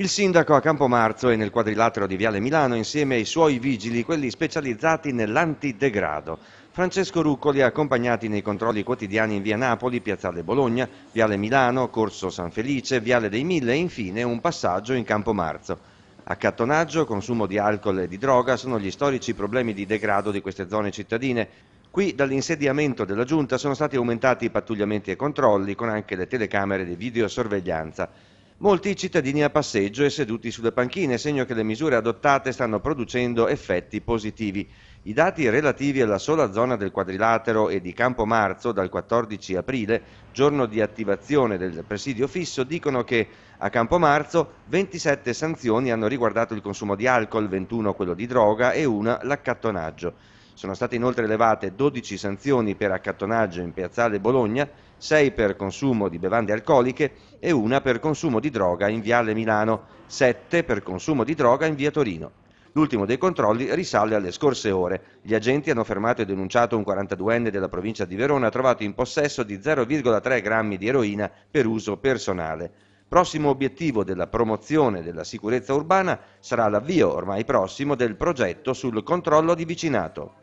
Il sindaco a Campomarzo e nel quadrilatero di Viale Milano insieme ai suoi vigili, quelli specializzati nell'antidegrado. Francesco Ruccoli ha accompagnati nei controlli quotidiani in via Napoli, piazzale Bologna, Viale Milano, Corso San Felice, Viale dei Mille e infine un passaggio in Campomarzo. Accattonaggio, consumo di alcol e di droga sono gli storici problemi di degrado di queste zone cittadine. Qui dall'insediamento della giunta sono stati aumentati i pattugliamenti e controlli con anche le telecamere di videosorveglianza molti cittadini a passeggio e seduti sulle panchine, segno che le misure adottate stanno producendo effetti positivi. I dati relativi alla sola zona del quadrilatero e di Campo Marzo dal 14 aprile, giorno di attivazione del presidio fisso, dicono che a Campo Marzo 27 sanzioni hanno riguardato il consumo di alcol, 21 quello di droga e una l'accattonaggio. Sono state inoltre elevate 12 sanzioni per accattonaggio in piazzale Bologna, 6 per consumo di bevande alcoliche e una per consumo di droga in viale Milano, 7 per consumo di droga in via Torino. L'ultimo dei controlli risale alle scorse ore. Gli agenti hanno fermato e denunciato un 42enne della provincia di Verona trovato in possesso di 0,3 grammi di eroina per uso personale. Prossimo obiettivo della promozione della sicurezza urbana sarà l'avvio ormai prossimo del progetto sul controllo di vicinato.